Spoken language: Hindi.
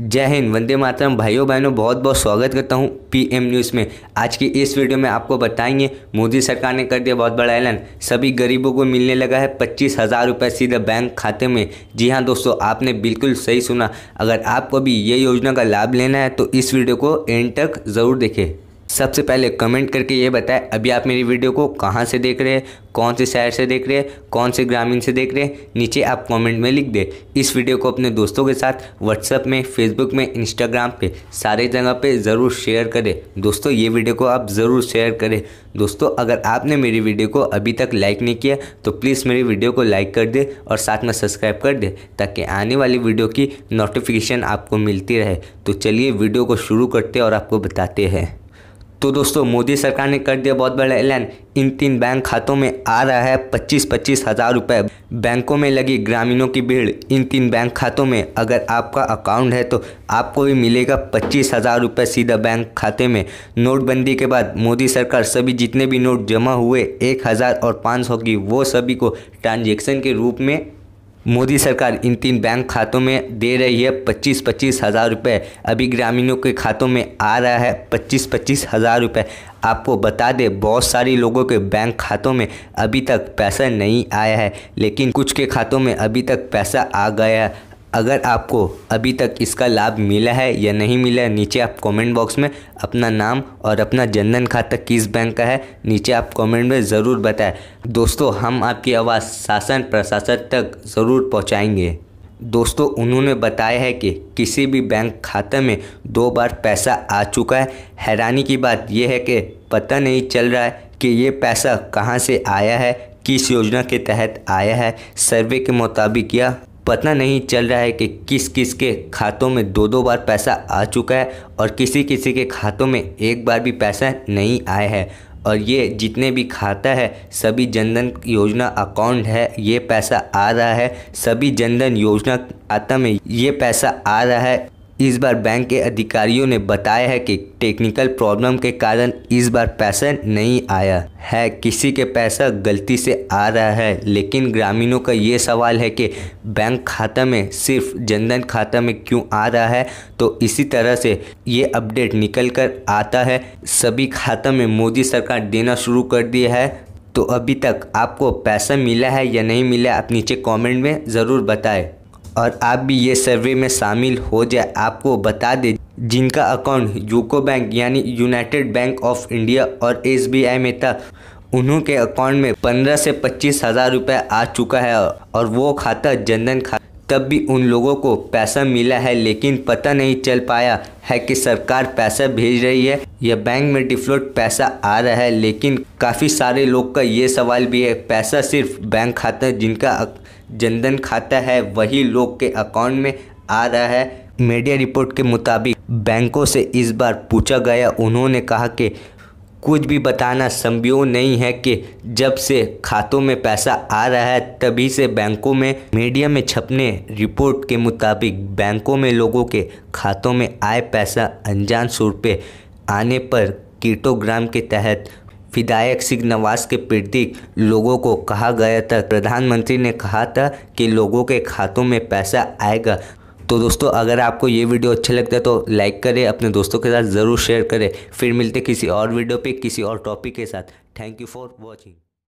जय हिंद वंदे मातरम भाइयों बहनों बहुत बहुत स्वागत करता हूं पीएम न्यूज़ में आज की इस वीडियो में आपको बताएंगे मोदी सरकार ने कर दिया बहुत बड़ा ऐलान सभी गरीबों को मिलने लगा है पच्चीस हज़ार रुपये सीधे बैंक खाते में जी हां दोस्तों आपने बिल्कुल सही सुना अगर आपको भी ये योजना का लाभ लेना है तो इस वीडियो को एंड तक ज़रूर देखें सबसे पहले कमेंट करके ये बताएं अभी आप मेरी वीडियो को कहाँ से देख रहे हैं कौन से शहर से देख रहे हैं कौन से ग्रामीण से देख रहे हैं नीचे आप कमेंट में लिख दें इस वीडियो को अपने दोस्तों के साथ व्हाट्सअप में फेसबुक में इंस्टाग्राम पे सारे जगह पे ज़रूर शेयर करें दोस्तों ये वीडियो को आप ज़रूर शेयर करें दोस्तों अगर आपने मेरी वीडियो को अभी तक लाइक नहीं किया तो प्लीज़ मेरी वीडियो को लाइक कर दे और साथ में सब्सक्राइब कर दे ताकि आने वाली वीडियो की नोटिफिकेशन आपको मिलती रहे तो चलिए वीडियो को शुरू करते और आपको बताते हैं तो दोस्तों मोदी सरकार ने कर दिया बहुत बड़ा ऐलान इन तीन बैंक खातों में आ रहा है पच्चीस पच्चीस हज़ार रुपये बैंकों में लगी ग्रामीणों की भीड़ इन तीन बैंक खातों में अगर आपका अकाउंट है तो आपको भी मिलेगा पच्चीस हज़ार रुपये सीधा बैंक खाते में नोटबंदी के बाद मोदी सरकार सभी जितने भी नोट जमा हुए एक हज़ार और पाँच सौ की वो सभी को ट्रांजेक्शन के रूप में मोदी सरकार इन तीन बैंक खातों में दे रही है पच्चीस पच्चीस हज़ार रुपये अभी ग्रामीणों के खातों में आ रहा है पच्चीस पच्चीस हज़ार रुपये आपको बता दें बहुत सारे लोगों के बैंक खातों में अभी तक पैसा नहीं आया है लेकिन कुछ के खातों में अभी तक पैसा आ गया है अगर आपको अभी तक इसका लाभ मिला है या नहीं मिला है नीचे आप कमेंट बॉक्स में अपना नाम और अपना जनधन खाता किस बैंक का है नीचे आप कमेंट में ज़रूर बताएं दोस्तों हम आपकी आवाज़ शासन प्रशासन तक ज़रूर पहुंचाएंगे दोस्तों उन्होंने बताया है कि किसी भी बैंक खाते में दो बार पैसा आ चुका है हैरानी की बात यह है कि पता नहीं चल रहा है कि ये पैसा कहाँ से आया है किस योजना के तहत आया है सर्वे के मुताबिक यह पता नहीं चल रहा है कि किस किस के खातों में दो दो बार पैसा आ चुका है और किसी किसी के खातों में एक बार भी पैसा नहीं आया है और ये जितने भी खाता है सभी जनधन योजना अकाउंट है ये पैसा आ रहा है सभी जनधन योजना खाता में ये पैसा आ रहा है इस बार बैंक के अधिकारियों ने बताया है कि टेक्निकल प्रॉब्लम के कारण इस बार पैसा नहीं आया है किसी के पैसा गलती से आ रहा है लेकिन ग्रामीणों का ये सवाल है कि बैंक खाता में सिर्फ जनधन खाता में क्यों आ रहा है तो इसी तरह से ये अपडेट निकल कर आता है सभी खाता में मोदी सरकार देना शुरू कर दिया है तो अभी तक आपको पैसा मिला है या नहीं मिला आप नीचे कमेंट में ज़रूर बताएं और आप भी ये सर्वे में शामिल हो जाए आपको बता दें जिनका अकाउंट यूको बैंक यानी यूनाइटेड बैंक ऑफ इंडिया और एसबीआई में था उन्हों के अकाउंट में पंद्रह से पच्चीस हज़ार रुपये आ चुका है और वो खाता जनधन खाता तब भी उन लोगों को पैसा मिला है लेकिन पता नहीं चल पाया है कि सरकार पैसा भेज रही है या बैंक में डिफ्लोट पैसा आ रहा है लेकिन काफ़ी सारे लोग का ये सवाल भी है पैसा सिर्फ बैंक खाता जिनका जनधन खाता है वही लोग के अकाउंट में आ रहा है मीडिया रिपोर्ट के मुताबिक बैंकों से इस बार पूछा गया उन्होंने कहा कि कुछ भी बताना संभव नहीं है कि जब से खातों में पैसा आ रहा है तभी से बैंकों में मीडिया में छपने रिपोर्ट के मुताबिक बैंकों में लोगों के खातों में आए पैसा अनजान सूर पे आने पर कीटोग्राम के तहत विधायक सिंह नवाज के प्रतीक लोगों को कहा गया था प्रधानमंत्री ने कहा था कि लोगों के खातों में पैसा आएगा तो दोस्तों अगर आपको ये वीडियो अच्छा लगता है तो लाइक करें अपने दोस्तों के साथ ज़रूर शेयर करें फिर मिलते किसी और वीडियो पे किसी और टॉपिक के साथ थैंक यू फॉर वॉचिंग